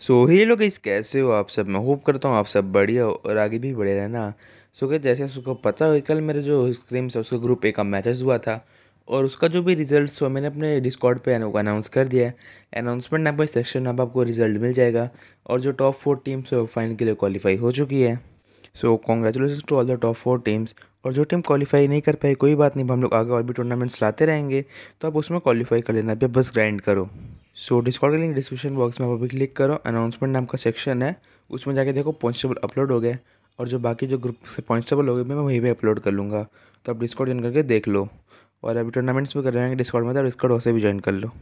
सो so, लोग इस कैसे हो आप सब मैं होप करता हूँ आप सब बढ़िया हो और आगे भी बढ़े रहना सो so, क्या जैसे उसको पता हो कल मेरे जो स्क्रीम है उसका ग्रुप ए का मैचेस हुआ था और उसका जो भी रिजल्ट हो मैंने अपने डिस्कॉर्ड पे अनाउंस कर दिया है अनाउंसमेंट नाम पर सेक्शन अब आपको रिजल्ट मिल जाएगा और जो टॉप फोर टीम्स है फाइनल के लिए क्वालिफाई हो चुकी है so congratulation to all the top four teams और जो टीम क्वालिफाई नहीं कर पाई कोई बात नहीं हम लोग आगे और भी टूर्नामेंट्स लाते रहेंगे तो आप उसमें क्वालिफाई कर लेना आप बस ग्राइंड करो सो डिस्कॉर्ड का लिंक डिस्क्रिप्शन बॉक्स में आप अभी क्लिक करो अनाउंसमेंट नाम का सेक्शन है उसमें जाके देखो पॉइंटेबल अपलोड हो गए और जो बाकी जो ग्रुप से पॉइंटेबल हो गए मैं वहीं पर अपलोड कर लूँगा तो आप डिस्कॉर्ड ज्वाइन करके देख लो और अभी टूर्नामेंट्स भी कर रहे हैं डिस्कॉर्ड में तो डिस्कॉर्ड वैसे भी ज्वाइन कर लो